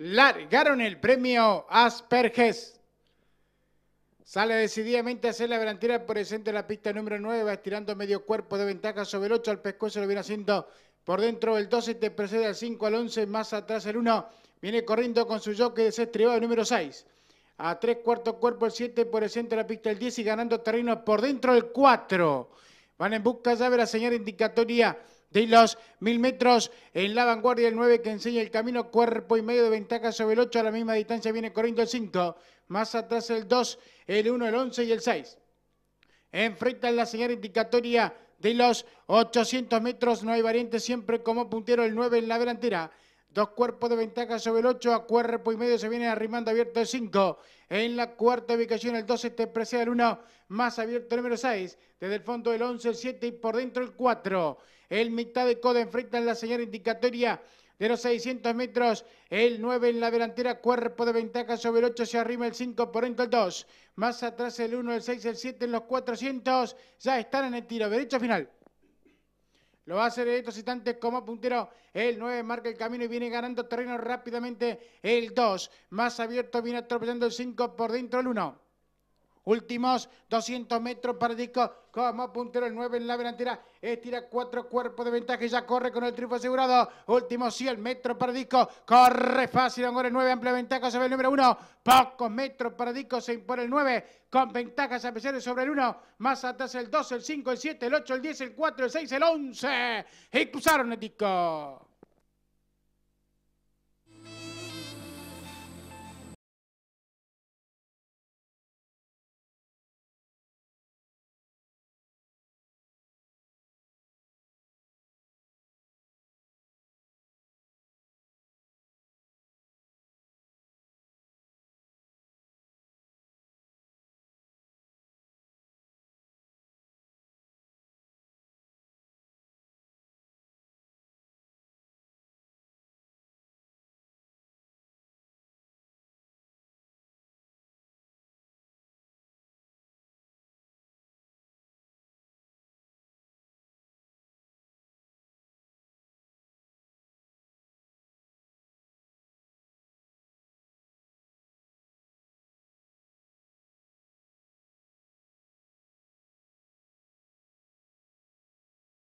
largaron el premio Asperges. Sale decididamente a hacer la delantera por el centro de la pista número 9, va estirando medio cuerpo de ventaja sobre el 8, al pescuezo lo viene haciendo por dentro el 12, te este precede al 5, al 11, más atrás el 1, viene corriendo con su jockey desestribado el número 6. A tres cuartos cuerpo el 7, por el centro de la pista el 10 y ganando terreno por dentro el 4. Van en busca, de la señal indicatoria de los mil metros en la vanguardia el 9 que enseña el camino, cuerpo y medio de ventaja sobre el 8, a la misma distancia viene corriendo el 5, más atrás el 2, el 1, el 11 y el 6. Enfrentan la señal indicatoria de los 800 metros, no hay variante, siempre como puntero el 9 en la delantera. Dos cuerpos de ventaja sobre el 8, a cuerpo y medio se viene arrimando abierto el 5. En la cuarta ubicación el 12 te este precede el 1, más abierto el número 6. Desde el fondo el 11, el 7 y por dentro el 4. El mitad de coda en la señal indicatoria de los 600 metros. El 9 en la delantera, cuerpo de ventaja sobre el 8, se arrima el 5, por dentro el 2. Más atrás el 1, el 6, el 7 en los 400. Ya están en el tiro derecho final. Lo va a hacer en estos instantes como puntero. El 9 marca el camino y viene ganando terreno rápidamente. El 2 más abierto viene atropellando el 5 por dentro el 1. Últimos 200 metros para Disco como puntero el 9 en la delantera. Estira cuatro cuerpos de ventaja y ya corre con el triunfo asegurado. Último, 100 metros para Disco. Corre fácil, ahora 9, amplia ventaja sobre el número 1. Pocos metros para Disco, se impone el 9. Con ventajas a sobre el 1. Más atrás el 2, el 5, el 7, el 8, el 10, el 4, el 6, el 11. Y cruzaron el Disco.